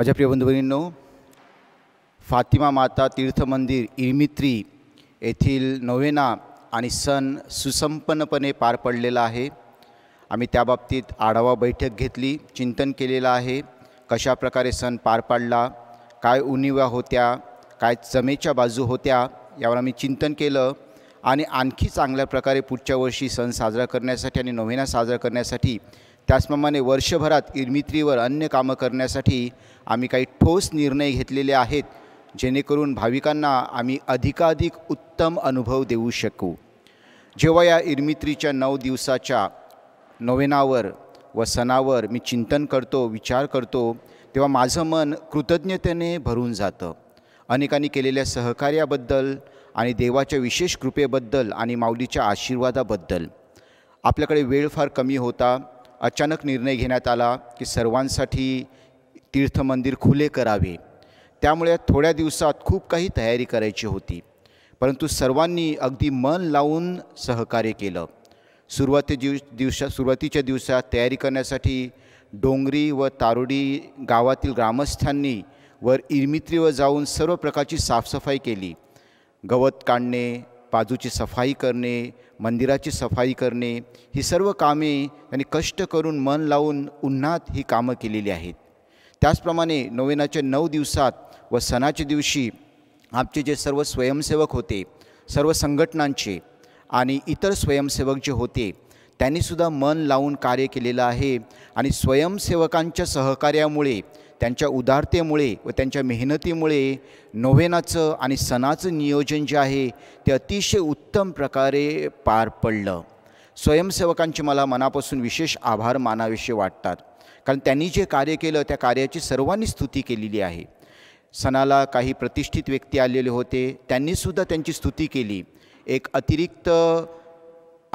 माझ्या प्रिय बंधुभगिनींनो फातिमा माता तीर्थ मंदिर इरमित्री येथील नोवेना आणि सण सुसंपन्नपणे पार पडलेला आहे आम्ही त्याबाबतीत आढावा बैठक घेतली चिंतन केलेलं आहे कशा प्रकारे सण पार पाडला काय उणिवा होत्या काय चमेच्या बाजू होत्या यावर आम्ही चिंतन केलं आणि आणखी चांगल्या प्रकारे पुढच्या वर्षी सण साजरा करण्यासाठी आणि नोव्हेना साजरा करण्यासाठी त्याचप्रमाणे वर्षभरात इरमित्रीवर अन्य कामं करण्यासाठी आम्ही काही ठोस निर्णय घेतलेले आहेत जेणेकरून भाविकांना आम्ही अधिकाधिक उत्तम अनुभव देऊ शकू जेव्हा या इरमित्रीच्या नऊ दिवसाच्या नोवेनावर व सणावर मी चिंतन करतो विचार करतो तेव्हा माझं मन कृतज्ञतेने भरून जातं अनेकांनी केलेल्या सहकार्याबद्दल आणि देवाच्या विशेष कृपेबद्दल आणि माऊलीच्या आशीर्वादाबद्दल आपल्याकडे वेळ फार कमी होता अचानक निर्णय घेण्यात आला की सर्वांसाठी तीर्थमंदिर खुले करावे त्यामुळे थोड्या दिवसात खूप काही तयारी करायची होती परंतु सर्वांनी अगदी मन लावून सहकार्य केलं सुरुवाती दिव दिवसा सुरुवातीच्या दिवसात तयारी करण्यासाठी डोंगरी व तारुडी गावातील ग्रामस्थांनी वर इरमित्रीवर जाऊन सर्व प्रकारची साफसफाई केली गवत काढणे बाजूची सफाई करणे मंदिराची सफाई करणे ही सर्व कामे आणि कष्ट करून मन लावून उन्हात ही कामं केलेली आहेत त्याचप्रमाणे नोवेनाच्या नऊ दिवसात व सणाच्या दिवशी आमचे जे सर्व स्वयंसेवक होते सर्व संघटनांचे आणि इतर स्वयंसेवक जे होते त्यांनीसुद्धा मन लावून कार्य केलेलं आहे आणि स्वयंसेवकांच्या सहकार्यामुळे त्यांच्या उदारतेमुळे व त्यांच्या मेहनतीमुळे नोव्हेनाचं आणि सणाचं नियोजन जे आहे ते अतिशय उत्तम प्रकारे पार पडलं स्वयंसेवकांचे मला मनापासून विशेष आभार मानाविषयी वाटतात कारण त्यांनी जे कार्य केलं त्या कार्याची सर्वांनी स्तुती केलेली आहे सणाला काही प्रतिष्ठित व्यक्ती आलेले होते त्यांनीसुद्धा त्यांची स्तुती केली एक अतिरिक्त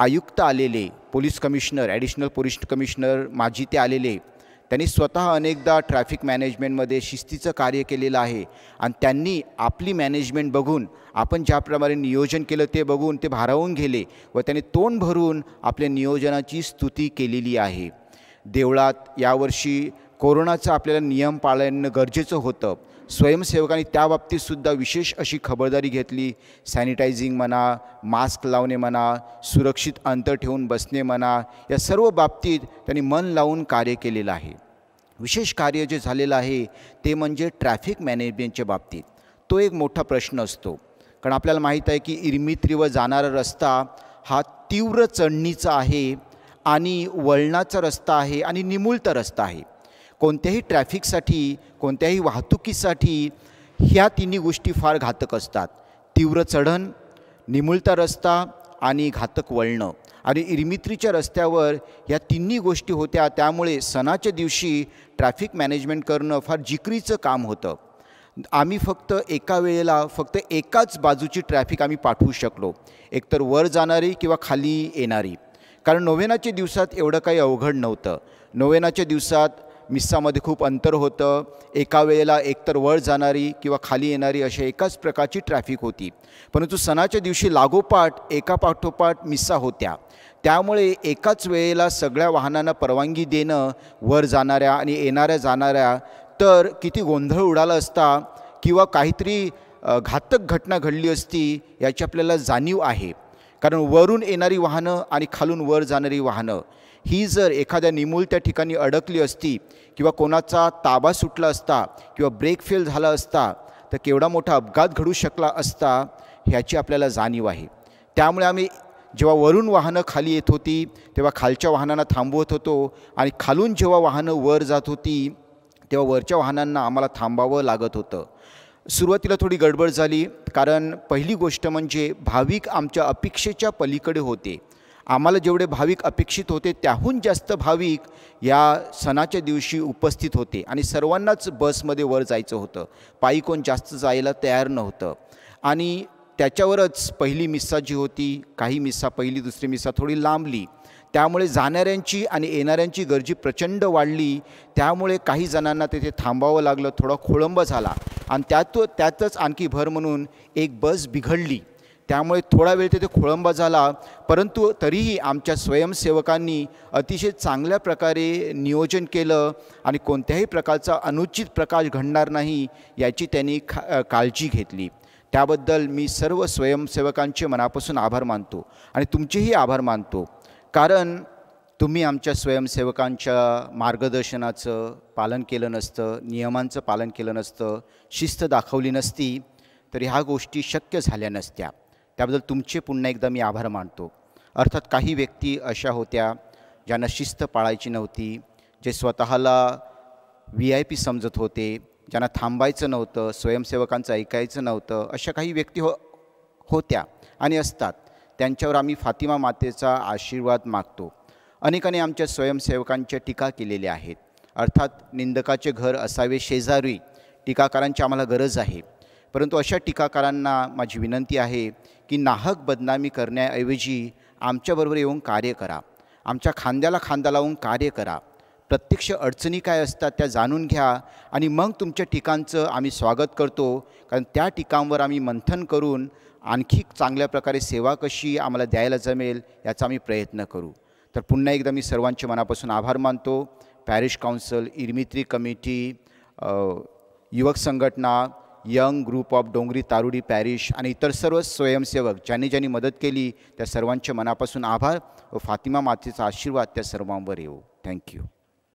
आयुक्त आलेले police commissioner additional police commissioner माझी ते आलेले त्यांनी स्वतः अनेकदा ट्रॅफिक मॅनेजमेंटमध्ये शिस्तीचं कार्य केलेलं आहे आणि त्यांनी आपली मॅनेजमेंट बघून आपण ज्याप्रमाणे नियोजन केलं ते बघून ते भारावून गेले व त्यांनी तोंड भरून आपल्या नियोजनाची स्तुती केलेली आहे देवळात यावर्षी कोरोनाचं आपल्याला नियम पाळणं गरजेचं होतं स्वयंसेवकांनी त्याबाबतीतसुद्धा विशेष अशी खबरदारी घेतली सॅनिटायझिंग म्हणा मास्क लावणे म्हणा सुरक्षित अंतर ठेवून बसणे म्हणा या सर्व बाबतीत त्यांनी मन लावून कार्य केलेलं आहे विशेष कार्य जे झालेलं आहे ते म्हणजे ट्रॅफिक मॅनेजमेंटच्या बाबतीत तो एक मोठा प्रश्न असतो कारण आपल्याला माहीत आहे की इरमित्रीवर जाणारा रस्ता हा तीव्र चढणीचा आहे आणि वळणाचा रस्ता आहे आणि निमुळता रस्ता आहे कोणत्याही ट्रॅफिकसाठी कोणत्याही वाहतुकीसाठी ह्या तिन्ही गोष्टी फार घातक असतात तीव्र चढण निमुळता रस्ता आणि घातक वळणं आणि इरमित्रीच्या रस्त्यावर ह्या तिन्ही गोष्टी होत्या त्यामुळे सणाच्या दिवशी ट्रॅफिक मॅनेजमेंट करणं फार जिकरीचं काम होतं आम्ही फक्त एका वेळेला फक्त एकाच बाजूची ट्रॅफिक आम्ही पाठवू शकलो एकतर वर जाणारी किंवा खाली येणारी कारण नोव्हेनाच्या दिवसात एवढं काही अवघड नव्हतं नोव्हेनाच्या दिवसात मिस्सामध्ये खूप अंतर होतं एका वेळेला एकतर वर जाणारी किंवा खाली येणारी अशा एकाच प्रकारची ट्रॅफिक होती परंतु सणाच्या दिवशी लागोपाठ एका पाठोपाठ मिस्सा होत्या त्यामुळे एकाच वेळेला सगळ्या वाहनांना परवानगी देणं वर जाणाऱ्या आणि येणाऱ्या जाणाऱ्या तर किती गोंधळ उडाला असता किंवा काहीतरी घातक घटना घडली असती याची आपल्याला जाणीव आहे कारण वरून येणारी वाहनं आणि खालून वर जाणारी वाहनं ही जर एखाद्या निमूल त्या ठिकाणी अडकली असती किंवा कोणाचा ताबा सुटला असता किंवा ब्रेक फेल झाला असता तर केवढा मोठा अपघात घडू शकला असता ह्याची आपल्याला जाणीव आहे त्यामुळे आम्ही जेव्हा वरून वाहनं खाली येत होती तेव्हा खालच्या वाहनांना थांबवत होतो आणि खालून जेव्हा वाहनं वर जात होती तेव्हा वरच्या वाहनांना आम्हाला थांबावं लागत होतं सुरुवातीला थोडी गडबड झाली कारण पहिली गोष्ट म्हणजे भाविक आमच्या अपेक्षेच्या पलीकडे होते आम्हाला जेवढे भाविक अपेक्षित होते त्याहून जास्त भाविक या सणाच्या दिवशी उपस्थित होते आणि सर्वांनाच बसमध्ये वर जायचं होतं पायी कोण जास्त जायला तयार नव्हतं आणि त्याच्यावरच पहिली मिस्सा जी होती काही मिस्सा पहिली दुसरी मिस्सा थोडी लांबली त्यामुळे जाणाऱ्यांची आणि येणाऱ्यांची गर्दी प्रचंड वाढली त्यामुळे काही जणांना तिथे थांबावं लागलं थोडा खोळंब झाला आणि त्यात त्यातच आणखी भर म्हणून एक बस बिघडली त्यामुळे थोडा वेळ तिथे खोळंबा झाला परंतु तरीही आमच्या स्वयंसेवकांनी अतिशय चांगल्या प्रकारे नियोजन केलं आणि कोणत्याही प्रकारचा अनुचित प्रकाश घडणार नाही याची त्यांनी खा काळजी घेतली त्याबद्दल मी सर्व स्वयंसेवकांचे मनापासून आभार मानतो आणि तुमचेही आभार मानतो कारण तुम्ही आमच्या स्वयंसेवकांच्या मार्गदर्शनाचं पालन केलं नसतं नियमांचं पालन केलं नसतं शिस्त दाखवली नसती तर ह्या गोष्टी शक्य झाल्या नसत्या त्याबद्दल तुमचे पुन्हा एकदा मी आभार मानतो अर्थात काही व्यक्ती अशा होत्या ज्यांना शिस्त पाळायची नव्हती जे स्वतःला व्ही आय पी समजत होते ज्यांना थांबायचं नव्हतं स्वयंसेवकांचं ऐकायचं नव्हतं अशा काही व्यक्ती हो होत्या आणि असतात त्यांच्यावर आम्ही फातिमा मातेचा आशीर्वाद मागतो अनेकाने आमच्या स्वयंसेवकांच्या टीका केलेल्या आहेत अर्थात निंदकाचे घर असावे शेजारी टीकाकारांची आम्हाला गरज आहे परंतु अशा टीकाकारांना माझी विनंती आहे की नाहक बदनामी करण्याऐवजी आमच्याबरोबर येऊन कार्य करा आमच्या खांद्याला खांदा लावून कार्य करा प्रत्यक्ष अडचणी काय असतात त्या जाणून घ्या आणि मग तुमच्या टीकांचं आम्ही स्वागत करतो कारण त्या टीकांवर आम्ही मंथन करून आणखी चांगल्या प्रकारे सेवा कशी आम्हाला द्यायला जमेल याचा आम्ही प्रयत्न करू तर पुन्हा एकदा मी सर्वांचे मनापासून आभार मानतो पॅरिश काउन्सिल इरमित्री कमिटी युवक संघटना यंग ग्रुप ऑफ डोंगरी तारुडी पॅरिश आणि इतर सर्व स्वयंसेवक ज्यांनी ज्यांनी मदत केली त्या सर्वांचे मनापासून आभार व फातिमा मातेचा आशीर्वाद त्या सर्वांवर येऊ थँक्यू